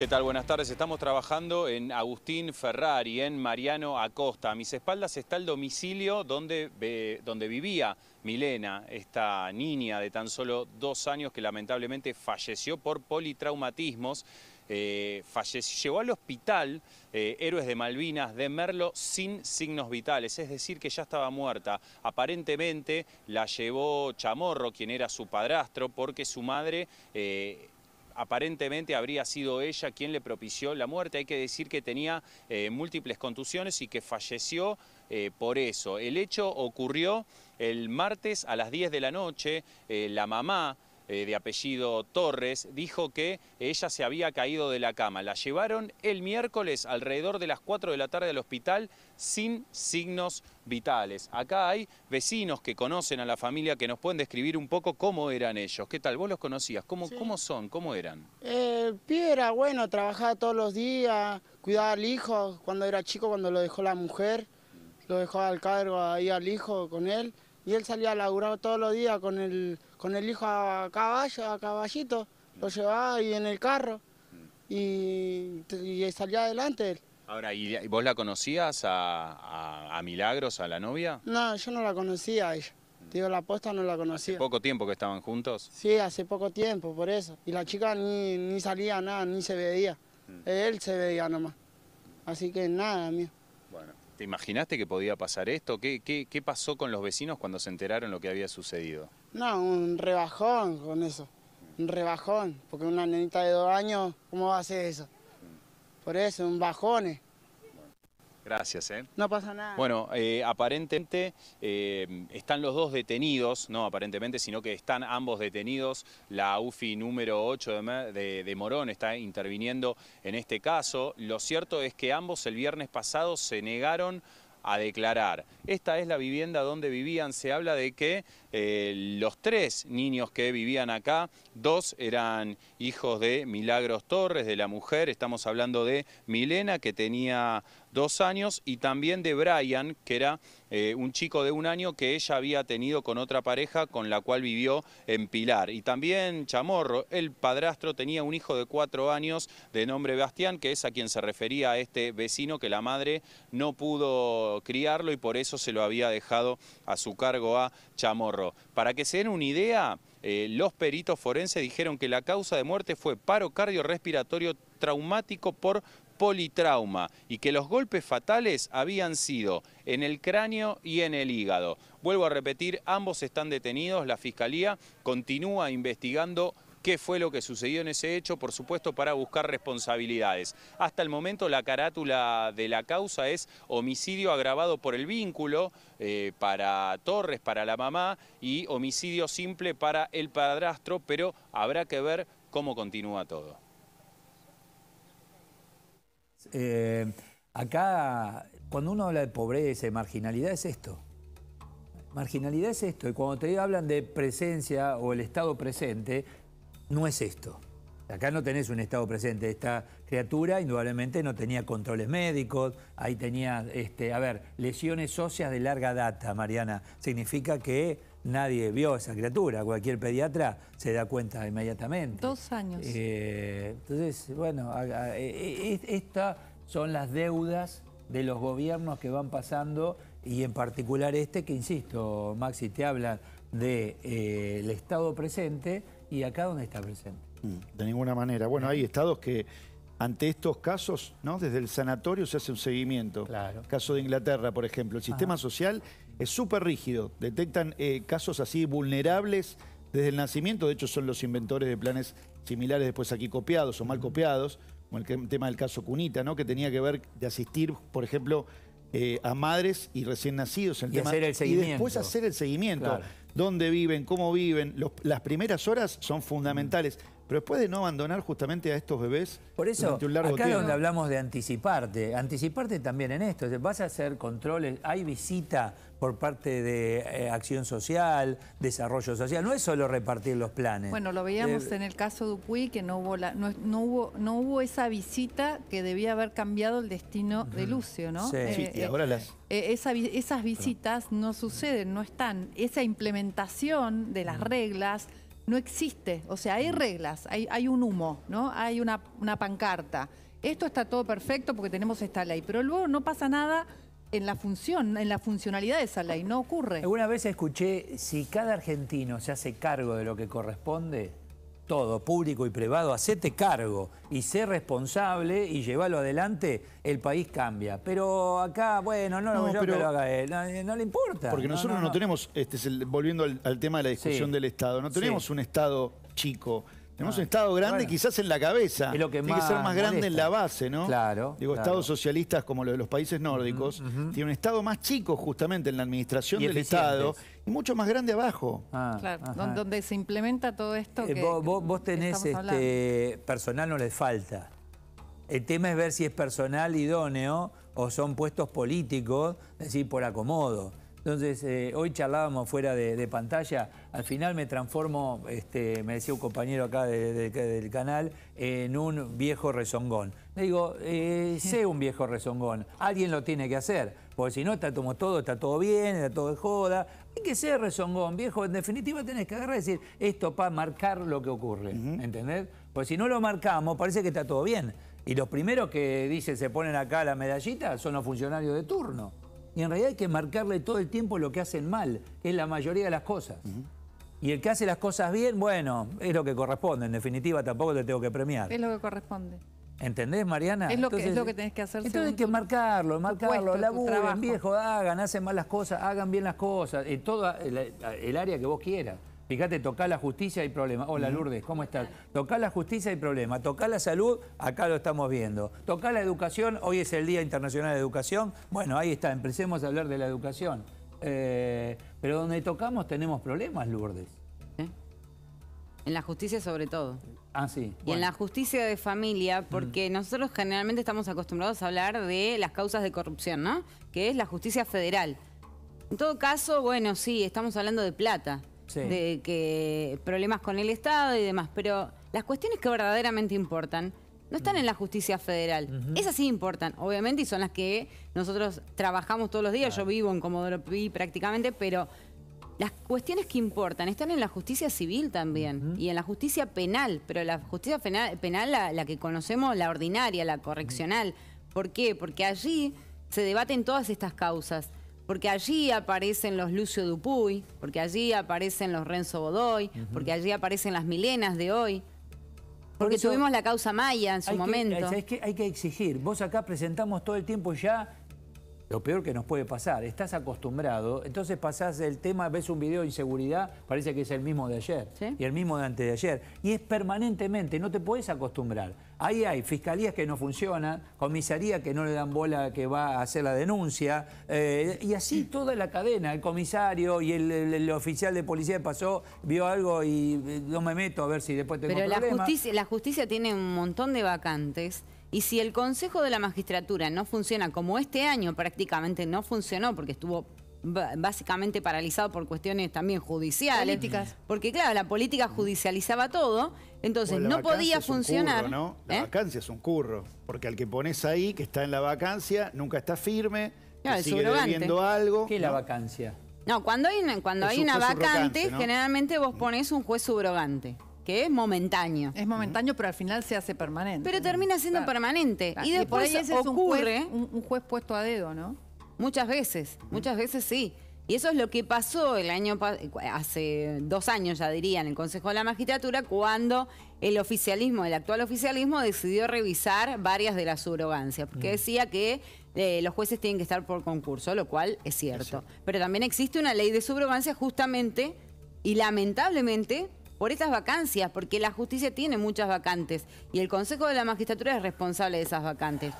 ¿Qué tal? Buenas tardes. Estamos trabajando en Agustín Ferrari, en Mariano Acosta. A mis espaldas está el domicilio donde, donde vivía Milena, esta niña de tan solo dos años que lamentablemente falleció por politraumatismos. Eh, llevó al hospital eh, Héroes de Malvinas de Merlo sin signos vitales, es decir, que ya estaba muerta. Aparentemente la llevó Chamorro, quien era su padrastro, porque su madre eh, aparentemente habría sido ella quien le propició la muerte. Hay que decir que tenía eh, múltiples contusiones y que falleció eh, por eso. El hecho ocurrió el martes a las 10 de la noche. Eh, la mamá eh, de apellido Torres, dijo que ella se había caído de la cama. La llevaron el miércoles alrededor de las 4 de la tarde al hospital sin signos vitales. Acá hay vecinos que conocen a la familia que nos pueden describir un poco cómo eran ellos. ¿Qué tal? ¿Vos los conocías? ¿Cómo, cómo son? ¿Cómo eran? Eh, era bueno, trabajaba todos los días, cuidaba al hijo cuando era chico, cuando lo dejó la mujer, lo dejó al cargo ahí al hijo con él y él salía a laburar todos los días con el, con el hijo a caballo, a caballito, lo llevaba y en el carro y, salía adelante él. Ahora, ¿y vos la conocías a, a, Milagros, a la novia? No, yo no la conocía a ella. Digo, la aposta no la conocía. ¿Hace poco tiempo que estaban juntos? Sí, hace poco tiempo, por eso. Y la chica ni, ni salía nada, ni se veía. Mm. Él se veía nomás. Así que nada, mío. Bueno. ¿Te imaginaste que podía pasar esto? ¿Qué, ¿Qué, pasó con los vecinos cuando se enteraron lo que había sucedido? No, un rebajón con eso. Un rebajón, porque una nenita de dos años, ¿cómo va a eso? Mm. Por eso, un bajón. Eh. Gracias, ¿eh? No pasa nada. Bueno, eh, aparentemente eh, están los dos detenidos, no aparentemente, sino que están ambos detenidos. La UFI número 8 de, Morón está interviniendo en este caso. Lo cierto es que ambos el viernes pasado se negaron a declarar. Esta es la vivienda donde vivían. Se habla de que eh, los tres niños que vivían acá, dos eran hijos de Milagros Torres, de la mujer. Estamos hablando de Milena, que tenía dos años, y también de Brian, que era eh, un chico de un año que ella había tenido con otra pareja con la cual vivió en Pilar. Y también Chamorro, el padrastro, tenía un hijo de cuatro años de nombre Bastián, que es a quien se refería este vecino que la madre no pudo criarlo y por eso se lo había dejado a su cargo a Chamorro. Para que se den una idea, eh, los peritos forenses dijeron que la causa de muerte fue paro cardiorrespiratorio traumático por politrauma y que los golpes fatales habían sido en el cráneo y en el hígado. Vuelvo a repetir, ambos están detenidos, la Fiscalía continúa investigando qué fue lo que sucedió en ese hecho, por supuesto para buscar responsabilidades. Hasta el momento la carátula de la causa es homicidio agravado por el vínculo eh, para Torres, para la mamá, y homicidio simple para el padrastro, pero habrá que ver cómo continúa todo. Eh, acá, cuando uno habla de pobreza y marginalidad, es esto. Marginalidad es esto. Y cuando te hablan de presencia o el estado presente, no es esto. Acá no tenés un estado presente. Esta criatura indudablemente no tenía controles médicos, ahí tenía, este, a ver, lesiones óseas de larga data, Mariana. Significa que nadie vio esa criatura. Cualquier pediatra se da cuenta inmediatamente. Dos años. Eh, entonces, bueno, e, e, estas son las deudas de los gobiernos que van pasando y en particular este que, insisto, Maxi, te habla del de, eh, estado presente y acá donde está presente. Mm, de ninguna manera. Bueno, hay estados que ante estos casos, ¿no? Desde el sanatorio se hace un seguimiento. Claro. caso de Inglaterra, por ejemplo. El sistema social es súper rígido. Detectan eh, casos así vulnerables desde el nacimiento. De hecho, son los inventores de planes similares después aquí copiados o mal copiados. Como el tema del caso Cunita, ¿no? Que tenía que ver de asistir, por ejemplo, eh, a madres y recién nacidos. El y hacer el seguimiento. Y después hacer el seguimiento. Dónde viven, cómo viven. las primeras horas son fundamentales pero después de no abandonar justamente a estos bebés Por eso, acá donde hablamos de anticiparte, anticiparte también en esto, vas a hacer controles, hay visita por parte de eh, acción social, desarrollo social, no es solo repartir los planes. Bueno, lo veíamos eh, en el caso de Dupuy, que no hubo, no, hubo, no hubo esa visita que debía haber cambiado el destino de Lucio, ¿no? Sí, eh, y ahora las... esas visitas no suceden, no están. Esa implementación de las reglas no existe. O sea, hay mm. reglas, hay, hay un humo, ¿no? Hay una, una, pancarta. Esto está todo perfecto porque tenemos esta ley, pero luego no pasa nada en la función, en la funcionalidad de esa ley, no ocurre. Alguna vez escuché, si cada argentino se hace cargo de lo que corresponde, todo, público y privado, hacete cargo y sé responsable y llevarlo adelante, el país cambia. Pero acá, bueno, no, no yo que lo haga él, no, le importa. Porque nosotros no, tenemos, este, volviendo al, tema de la discusión del Estado, no tenemos un Estado chico tenemos un Estado grande quizás en la cabeza. Tiene que ser más grande en la base, ¿no? Claro. Digo, Estados socialistas como los de los países nórdicos, tiene un Estado más chico justamente en la administración del Estado y mucho más grande abajo. Ah, claro, donde se implementa todo esto eh, que vos, tenés, este, personal no le falta. El tema es ver si es personal idóneo o son puestos políticos, es decir, por acomodo. Entonces, eh, hoy charlábamos fuera de, pantalla, al final me transformo, este, me decía un compañero acá del canal, en un viejo rezongón. Le digo, eh, sé un viejo rezongón, alguien lo tiene que hacer, porque si no, está todo, está todo bien, está todo de joda. Hay que ser rezongón, viejo, en definitiva tenés que agarrar y decir esto para marcar lo que ocurre, ¿entendés? Porque si no lo marcamos, parece que está todo bien. Y los primeros que dicen se ponen acá la medallita son los funcionarios de turno. Y en realidad hay que marcarle todo el tiempo lo que hacen mal, es la mayoría de las cosas. Y el que hace las cosas bien, bueno, es lo que corresponde. En definitiva, tampoco te tengo que premiar. Es lo que corresponde. ¿Entendés, Mariana? Es lo, que, es lo que tenés que hacer. Entonces hay que marcarlo, marcarlo, laburen, viejo, hagan, hacen mal las cosas, hagan bien las cosas, en eh, todo eh, el área que vos quieras. Fíjate, toca la justicia y problema. Hola Lourdes, ¿cómo estás? Toca la justicia y problema. Toca la salud, acá lo estamos viendo. Toca la educación, hoy es el Día Internacional de Educación. Bueno, ahí está, empecemos a hablar de la educación. Eh, pero donde tocamos tenemos problemas, Lourdes. ¿Eh? En la justicia sobre todo. Ah, sí. Y en la justicia de familia, porque nosotros generalmente estamos acostumbrados a hablar de las causas de corrupción, ¿no? Que es la justicia federal. En todo caso, bueno, sí, estamos hablando de plata de que problemas con el Estado y demás, pero las cuestiones que verdaderamente importan no están en la justicia federal. Esas sí importan, obviamente, y son las que nosotros trabajamos todos los días. Yo vivo en Comodoro Pi prácticamente, pero las cuestiones que importan están en la justicia civil también y en la justicia penal, pero la justicia penal, penal la, que conocemos, la ordinaria, la correccional. ¿Por qué? Porque allí se debaten todas estas causas porque allí aparecen los Lucio Dupuy, porque allí aparecen los Renzo Bodoy, porque allí aparecen las Milenas de hoy. Porque tuvimos la causa Maya en su momento. Es que hay que exigir. Vos acá presentamos todo el tiempo ya lo peor que nos puede pasar. Estás acostumbrado, entonces pasás el tema, ves un video de inseguridad, parece que es el mismo de ayer y el mismo de antes de ayer. Y es permanentemente, no te puedes acostumbrar. Ahí hay fiscalías que no funcionan, comisaría que no le dan bola que va a hacer la denuncia, eh, y así toda la cadena. El comisario y el, oficial de policía pasó, vio algo y no eh, me meto a ver si después tengo Pero la justicia, la justicia tiene un montón de vacantes. Y si el Consejo de la Magistratura no funciona como este año prácticamente no funcionó porque estuvo básicamente paralizado por cuestiones también judiciales. Políticas. Porque claro, la política judicializaba todo, entonces pues no podía funcionar. ¿no? La ¿eh? vacancia es un curro, porque al que pones ahí, que está en la vacancia, nunca está firme, sigue algo. ¿Qué es la vacancia? No, cuando hay una, cuando hay una vacante, generalmente vos mm. pones un juez subrogante que es momentáneo. Es momentáneo, pero al final se hace permanente. Pero termina siendo permanente. Y después ocurre... un juez puesto a dedo, ¿no? Muchas veces, muchas veces sí. Y eso es lo que pasó el año hace dos años ya dirían, en el Consejo de la Magistratura cuando el oficialismo, el actual oficialismo decidió revisar varias de las subrogancias, porque mm. decía que eh, los jueces tienen que estar por concurso, lo cual es cierto. Pero también existe una ley de subrogancia justamente y lamentablemente por estas vacancias, porque la justicia tiene muchas vacantes y el Consejo de la Magistratura es responsable de esas vacantes.